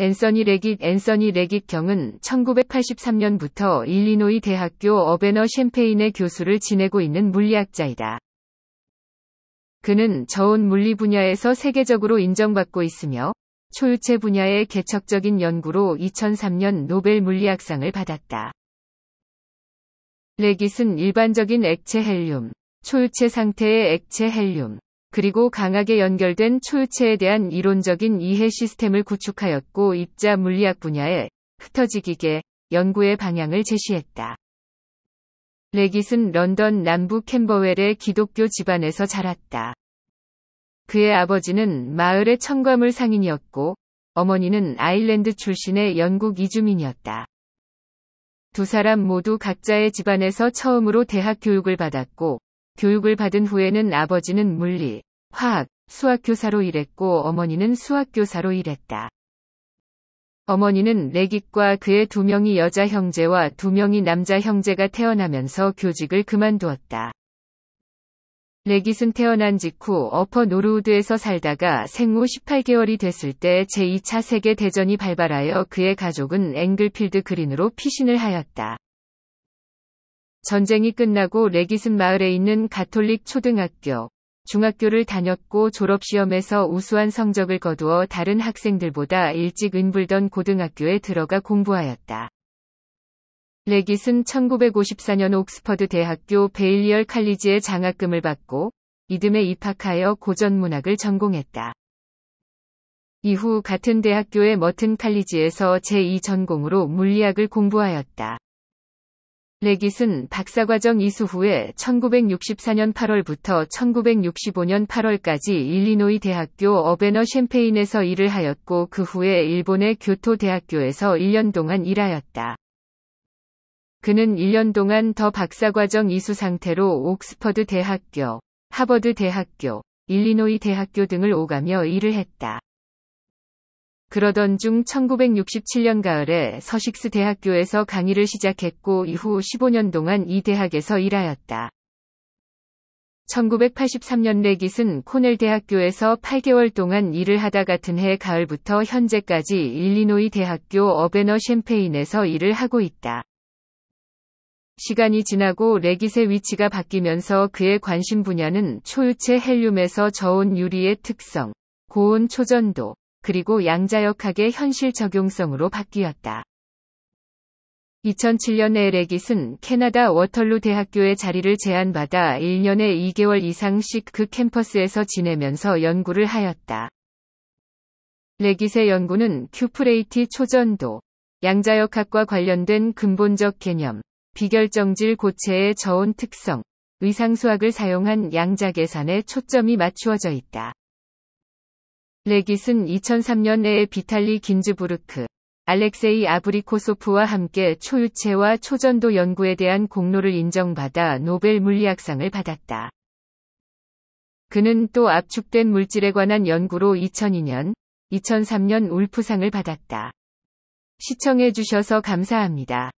앤서니 레깃 앤서니 레깃 경은 1983년부터 일리노이 대학교 어베너 샴페인의 교수를 지내고 있는 물리학자이다. 그는 저온 물리 분야에서 세계적으로 인정받고 있으며 초유체 분야의 개척적인 연구로 2003년 노벨 물리학상을 받았다. 레깃은 일반적인 액체 헬륨, 초유체 상태의 액체 헬륨, 그리고 강하게 연결된 초유체에 대한 이론적인 이해 시스템을 구축하였고 입자 물리학 분야에 흩어지기계 연구의 방향을 제시했다. 레깃은 런던 남부 캠버웰의 기독교 집안에서 자랐다. 그의 아버지는 마을의 청과물 상인이었고 어머니는 아일랜드 출신의 영국 이주민이었다. 두 사람 모두 각자의 집안에서 처음으로 대학 교육을 받았고 교육을 받은 후에는 아버지는 물리, 화학, 수학교사로 일했고 어머니는 수학교사로 일했다. 어머니는 내깃과 그의 두 명이 여자 형제와 두 명이 남자 형제가 태어나면서 교직을 그만두었다. 레깃은 태어난 직후 어퍼 노르우드에서 살다가 생후 18개월이 됐을 때 제2차 세계대전이 발발하여 그의 가족은 앵글필드 그린으로 피신을 하였다. 전쟁이 끝나고 레기슨 마을에 있는 가톨릭 초등학교, 중학교를 다녔고 졸업시험에서 우수한 성적을 거두어 다른 학생들보다 일찍 은불던 고등학교에 들어가 공부하였다. 레기슨 1954년 옥스퍼드 대학교 베일리얼 칼리지의 장학금을 받고 이듬해 입학하여 고전문학을 전공했다. 이후 같은 대학교의 머튼 칼리지에서 제2전공으로 물리학을 공부하였다. 레깃은 박사과정 이수 후에 1964년 8월부터 1965년 8월까지 일리노이 대학교 어베너 샴페인에서 일을 하였고 그 후에 일본의 교토대학교에서 1년 동안 일하였다. 그는 1년 동안 더 박사과정 이수 상태로 옥스퍼드 대학교, 하버드 대학교, 일리노이 대학교 등을 오가며 일을 했다. 그러던 중 1967년 가을에 서식스 대학교에서 강의를 시작했고 이후 15년 동안 이 대학에서 일하였다. 1983년 레깃은 코넬 대학교에서 8개월 동안 일을 하다 같은 해 가을부터 현재까지 일리노이 대학교 어베너 샴페인에서 일을 하고 있다. 시간이 지나고 레깃의 위치가 바뀌면서 그의 관심 분야는 초유체 헬륨에서 저온 유리의 특성, 고온 초전도, 그리고 양자역학의 현실 적용성으로 바뀌었다. 2007년에 레깃은 캐나다 워털루 대학교의 자리를 제안받아 1년에 2개월 이상씩 그 캠퍼스에서 지내면서 연구를 하였다. 레깃의 연구는 큐프레이티 초전도, 양자역학과 관련된 근본적 개념, 비결정질 고체의 저온 특성, 의상수학을 사용한 양자 계산에 초점이 맞추어져 있다. 레깃은 2003년에 비탈리 긴즈부르크, 알렉세이 아브리코소프와 함께 초유체와 초전도 연구에 대한 공로를 인정받아 노벨 물리학상을 받았다. 그는 또 압축된 물질에 관한 연구로 2002년, 2003년 울프상을 받았다. 시청해주셔서 감사합니다.